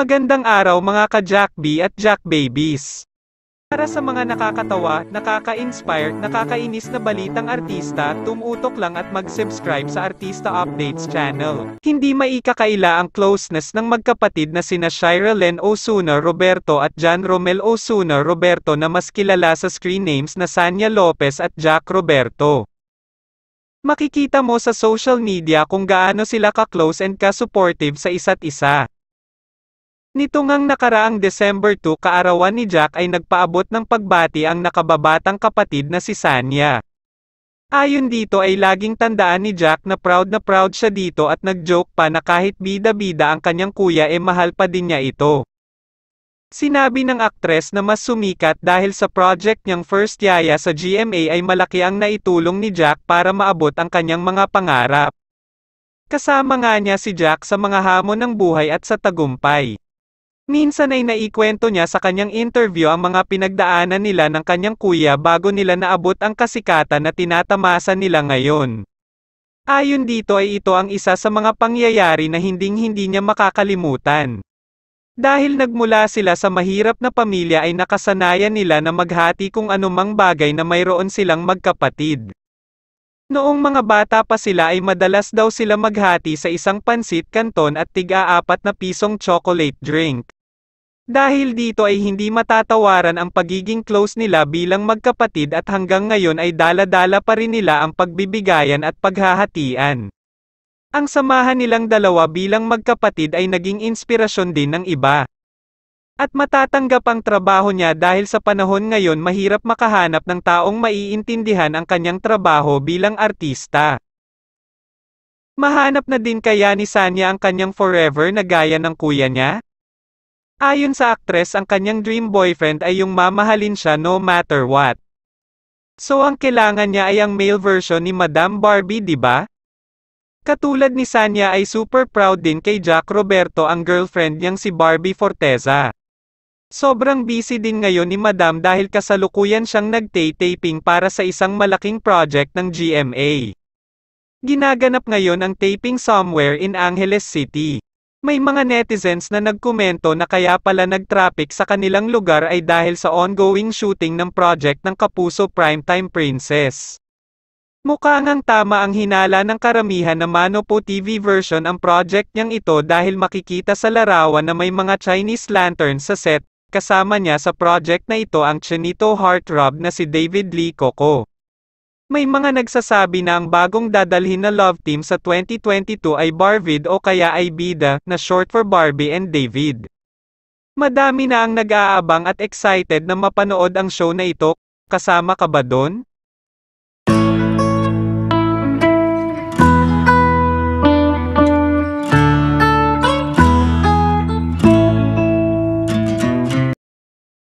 Magandang araw mga ka-Jackbee at Jack Babies. Para sa mga nakakatawa, nakaka-inspire, nakakainis na balitang artista, tumutok lang at mag-subscribe sa Artista Updates channel. Hindi maikakaila ang closeness ng magkapatid na sina Shira Len Osuna Roberto at John Romel Osuna Roberto na mas kilala sa screen names na Sanya Lopez at Jack Roberto. Makikita mo sa social media kung gaano sila ka-close and ka-supportive sa isa't isa. Nito ngang nakaraang December 2 kaarawan ni Jack ay nagpaabot ng pagbati ang nakababatang kapatid na si Sanya. Ayon dito ay laging tandaan ni Jack na proud na proud siya dito at nagjoke pa na kahit bida-bida ang kanyang kuya e eh mahal pa din niya ito. Sinabi ng aktres na mas sumikat dahil sa project niyang First Yaya sa GMA ay malaki ang naitulong ni Jack para maabot ang kanyang mga pangarap. Kasama nga niya si Jack sa mga hamon ng buhay at sa tagumpay. Minsan ay naikwento niya sa kanyang interview ang mga pinagdaanan nila ng kanyang kuya bago nila naabot ang kasikatan na tinatamasa nila ngayon. Ayon dito ay ito ang isa sa mga pangyayari na hinding-hindi niya makakalimutan. Dahil nagmula sila sa mahirap na pamilya ay nakasanayan nila na maghati kung anumang bagay na mayroon silang magkapatid. Noong mga bata pa sila ay madalas daw sila maghati sa isang pansit kanton at tig-aapat na pisong chocolate drink. Dahil dito ay hindi matatawaran ang pagiging close nila bilang magkapatid at hanggang ngayon ay dala-dala pa rin nila ang pagbibigayan at paghahatian. Ang samahan nilang dalawa bilang magkapatid ay naging inspirasyon din ng iba. At matatanggap ang trabaho niya dahil sa panahon ngayon mahirap makahanap ng taong maiintindihan ang kanyang trabaho bilang artista. Mahanap na din kaya ni Sanya ang kanyang forever na gaya ng kuya niya? Ayon sa aktres ang kanyang dream boyfriend ay yung mamahalin siya no matter what. So ang kailangan niya ay ang male version ni Madam Barbie di ba? Katulad ni Sanya ay super proud din kay Jack Roberto ang girlfriend niyang si Barbie Forteza. Sobrang busy din ngayon ni Madam dahil kasalukuyan siyang nag taping para sa isang malaking project ng GMA. Ginaganap ngayon ang taping somewhere in Angeles City. May mga netizens na nagkomento na kaya pala nag-traffic sa kanilang lugar ay dahil sa ongoing shooting ng project ng Kapuso Primetime Princess. Mukhang ngang tama ang hinala ng karamihan na Manopo TV version ang project niyang ito dahil makikita sa larawan na may mga Chinese lantern sa set, kasama niya sa project na ito ang Chinito Heartrob na si David Lee Coco. May mga nagsasabi na ang bagong dadalhin na love team sa 2022 ay Barvid o kaya ay Bida, na short for Barbie and David. Madami na ang nag-aabang at excited na mapanood ang show na ito, kasama ka ba doon?